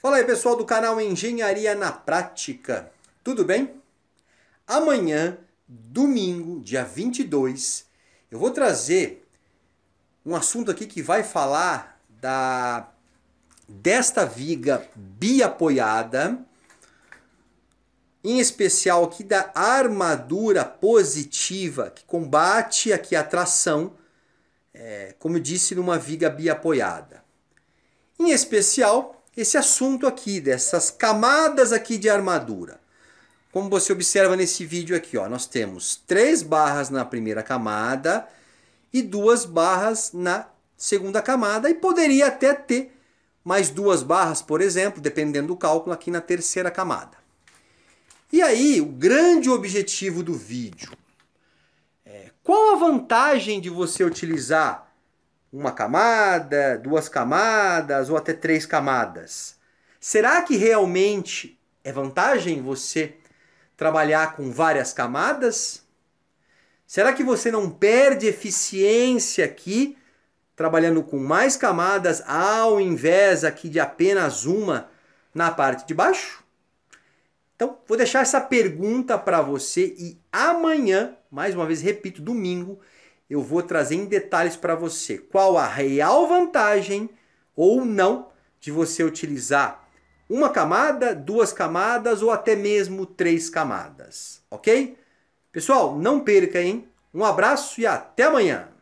Fala aí pessoal do canal Engenharia na Prática, tudo bem? Amanhã, domingo, dia 22, eu vou trazer um assunto aqui que vai falar da desta viga biapoiada, em especial aqui da armadura positiva que combate aqui a tração, é, como eu disse, numa viga biapoiada. Em especial esse assunto aqui, dessas camadas aqui de armadura. Como você observa nesse vídeo aqui, ó, nós temos três barras na primeira camada e duas barras na segunda camada e poderia até ter mais duas barras, por exemplo, dependendo do cálculo aqui na terceira camada. E aí, o grande objetivo do vídeo é qual a vantagem de você utilizar uma camada, duas camadas ou até três camadas. Será que realmente é vantagem você trabalhar com várias camadas? Será que você não perde eficiência aqui trabalhando com mais camadas ao invés aqui de apenas uma na parte de baixo? Então, vou deixar essa pergunta para você e amanhã, mais uma vez repito, domingo, eu vou trazer em detalhes para você qual a real vantagem ou não de você utilizar uma camada, duas camadas ou até mesmo três camadas, ok? Pessoal, não perca, hein? Um abraço e até amanhã!